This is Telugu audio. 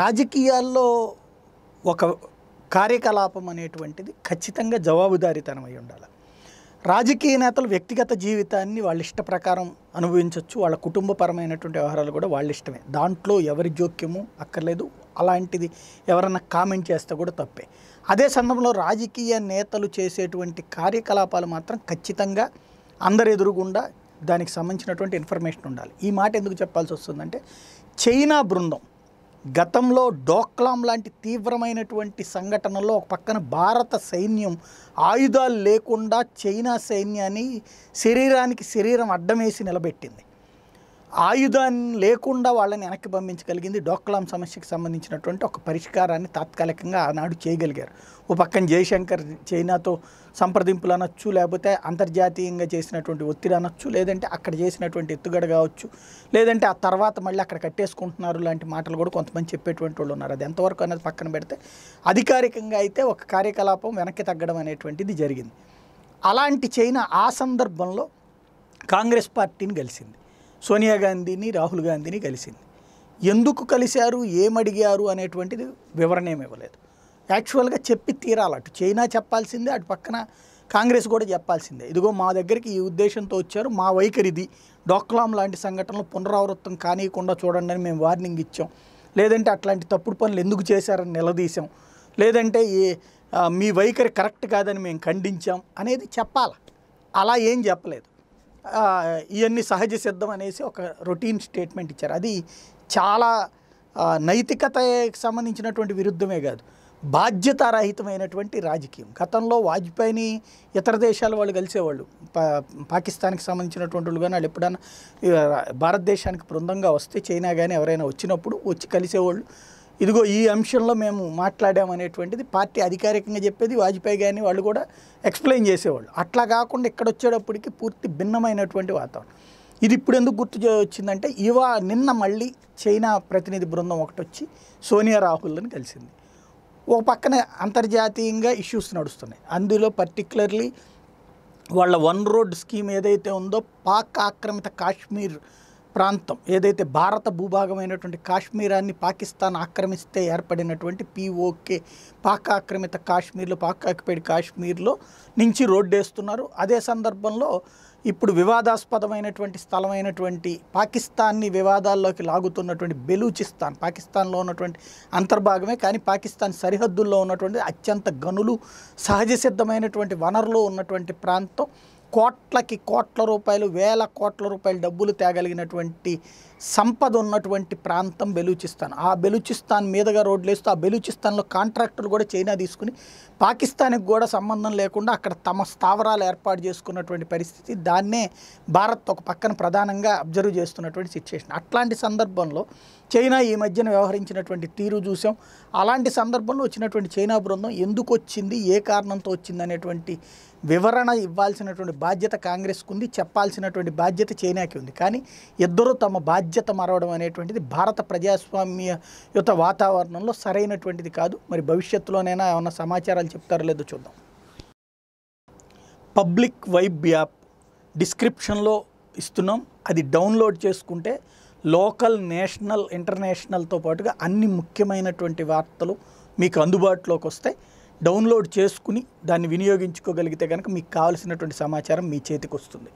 రాజకీయాల్లో ఒక కార్యకలాపం అనేటువంటిది ఖచ్చితంగా జవాబుదారీతనం అయి ఉండాలి రాజకీయ నేతలు వ్యక్తిగత జీవితాన్ని వాళ్ళ ఇష్ట ప్రకారం అనుభవించవచ్చు వాళ్ళ కుటుంబపరమైనటువంటి వ్యవహారాలు కూడా వాళ్ళ ఇష్టమే దాంట్లో ఎవరి జోక్యము అక్కర్లేదు అలాంటిది ఎవరన్నా కామెంట్ చేస్తే కూడా తప్పే అదే సందర్భంలో రాజకీయ నేతలు చేసేటువంటి కార్యకలాపాలు మాత్రం ఖచ్చితంగా అందరు ఎదురుగుండా దానికి సంబంధించినటువంటి ఇన్ఫర్మేషన్ ఉండాలి ఈ మాట ఎందుకు చెప్పాల్సి వస్తుందంటే చైనా బృందం గతంలో డోక్లాం లాంటి తీవ్రమైనటువంటి సంఘటనలో ఒక పక్కన భారత సైన్యం ఆయుధాలు లేకుండా చైనా సైన్యాన్ని శరీరానికి శరీరం అడ్డమేసి నిలబెట్టింది ఆయుధాన్ని లేకుండా వాళ్ళని వెనక్కి పంపించగలిగింది డోక్లాం సమస్యకు సంబంధించినటువంటి ఒక పరిష్కారాన్ని తాత్కాలికంగా ఆనాడు చేయగలిగారు ఓ పక్కన జయశంకర్ చైనాతో సంప్రదింపులు అనొచ్చు లేకపోతే అంతర్జాతీయంగా చేసినటువంటి ఒత్తిడి అనొచ్చు లేదంటే అక్కడ చేసినటువంటి ఎత్తుగడ కావచ్చు లేదంటే ఆ తర్వాత మళ్ళీ అక్కడ కట్టేసుకుంటున్నారు లాంటి మాటలు కూడా కొంతమంది చెప్పేటువంటి వాళ్ళు ఉన్నారు అది ఎంతవరకు అనేది పక్కన పెడితే అధికారికంగా అయితే ఒక కార్యకలాపం వెనక్కి తగ్గడం అనేటువంటిది జరిగింది అలాంటి చైనా ఆ సందర్భంలో కాంగ్రెస్ పార్టీని కలిసింది సోనియా గాంధీని రాహుల్ గాంధీని కలిసింది ఎందుకు కలిశారు ఏమడిగారు అనేటువంటిది వివరణ ఏమివ్వలేదు ఇవ్వలేదు యాక్చువల్గా చెప్పి తీరాలి అటు చైనా చెప్పాల్సిందే అటు పక్కన కాంగ్రెస్ కూడా చెప్పాల్సిందే ఇదిగో మా దగ్గరికి ఈ ఉద్దేశంతో వచ్చారు మా వైఖరిది డోక్లాం లాంటి సంఘటనలు పునరావృతం కానియకుండా చూడండి అని మేము వార్నింగ్ ఇచ్చాం లేదంటే అట్లాంటి తప్పుడు పనులు ఎందుకు చేశారని నిలదీశాం లేదంటే ఏ మీ వైఖరి కరెక్ట్ కాదని మేము ఖండించాం అనేది చెప్పాలి అలా ఏం చెప్పలేదు ఇవన్నీ సహజ సిద్ధం అనేసి ఒక రొటీన్ స్టేట్మెంట్ ఇచ్చారు అది చాలా నైతికతకి సంబంధించినటువంటి విరుద్ధమే కాదు బాధ్యతారహితమైనటువంటి రాజకీయం గతంలో వాజ్పేయిని ఇతర దేశాల వాళ్ళు కలిసేవాళ్ళు పా పాకిస్తాన్కి సంబంధించినటువంటి వాళ్ళు కానీ వాళ్ళు ఎప్పుడైనా భారతదేశానికి బృందంగా వస్తే చైనా కానీ ఎవరైనా వచ్చినప్పుడు వచ్చి కలిసేవాళ్ళు ఇదిగో ఈ అంశంలో మేము మాట్లాడామనేటువంటిది పార్టీ అధికారికంగా చెప్పేది వాజ్పేయి కానీ వాళ్ళు కూడా ఎక్స్ప్లెయిన్ చేసేవాళ్ళు అట్లా కాకుండా ఇక్కడ వచ్చేటప్పటికి పూర్తి భిన్నమైనటువంటి వాతావరణం ఇది ఇప్పుడు ఎందుకు గుర్తు వచ్చిందంటే ఇవా నిన్న మళ్ళీ చైనా ప్రతినిధి బృందం ఒకటి వచ్చి సోనియా రాహుల్ని కలిసింది ఒక పక్కన అంతర్జాతీయంగా ఇష్యూస్ నడుస్తున్నాయి అందులో పర్టికులర్లీ వాళ్ళ వన్ రోడ్ స్కీమ్ ఏదైతే ఉందో పాక్ ఆక్రమిత కాశ్మీర్ ప్రాంతం ఏదైతే భారత భూభాగమైనటువంటి కాశ్మీరాన్ని పాకిస్తాన్ ఆక్రమిస్తే ఏర్పడినటువంటి పిఓకే పాక్ ఆక్రమిత కాశ్మీర్లో పాక్ ఆక్యుపైడ్ కాశ్మీర్లో నుంచి రోడ్డేస్తున్నారు అదే సందర్భంలో ఇప్పుడు వివాదాస్పదమైనటువంటి స్థలమైనటువంటి పాకిస్తాన్ని వివాదాల్లోకి లాగుతున్నటువంటి బెలూచిస్తాన్ పాకిస్తాన్లో ఉన్నటువంటి అంతర్భాగమే కానీ పాకిస్తాన్ సరిహద్దుల్లో ఉన్నటువంటి అత్యంత గనులు సహజ సిద్ధమైనటువంటి వనరులు ఉన్నటువంటి ప్రాంతం కోట్లకి కోట్ల రూపాయలు వేల కోట్ల రూపాయలు డబ్బులు తేగలిగినటువంటి సంపద ఉన్నటువంటి ప్రాంతం బెలూచిస్తాన్ ఆ బెలూచిస్తాన్ మీదుగా రోడ్లు వేస్తూ ఆ బెలూచిస్తాన్లో కాంట్రాక్టులు కూడా చైనా తీసుకుని పాకిస్తాన్కి కూడా సంబంధం లేకుండా అక్కడ తమ స్థావరాలు ఏర్పాటు చేసుకున్నటువంటి పరిస్థితి దాన్నే భారత్ ఒక పక్కన ప్రధానంగా అబ్జర్వ్ చేస్తున్నటువంటి సిచ్యువేషన్ అట్లాంటి సందర్భంలో చైనా ఈ మధ్యన వ్యవహరించినటువంటి తీరు చూసాం అలాంటి సందర్భంలో వచ్చినటువంటి చైనా బృందం ఎందుకు వచ్చింది ఏ కారణంతో వచ్చింది అనేటువంటి వివరణ ఇవ్వాల్సినటువంటి బాధ్యత కాంగ్రెస్కు ఉంది చెప్పాల్సినటువంటి బాధ్యత చైనాకి ఉంది కానీ ఇద్దరూ తమ బాధ్యత మరవడం అనేటువంటిది భారత యుత వాతావరణంలో సరైనటువంటిది కాదు మరి భవిష్యత్తులోనైనా ఏమైనా సమాచారాలు చెప్తారో లేదో చూద్దాం పబ్లిక్ వైబ్ యాప్ డిస్క్రిప్షన్లో ఇస్తున్నాం అది డౌన్లోడ్ చేసుకుంటే లోకల్ నేషనల్ ఇంటర్నేషనల్తో పాటుగా అన్ని ముఖ్యమైనటువంటి వార్తలు మీకు అందుబాటులోకి వస్తాయి డౌన్లోడ్ చేసుకుని దాన్ని వినియోగించుకోగలిగితే కనుక మీకు కావాల్సినటువంటి సమాచారం మీ చేతికి వస్తుంది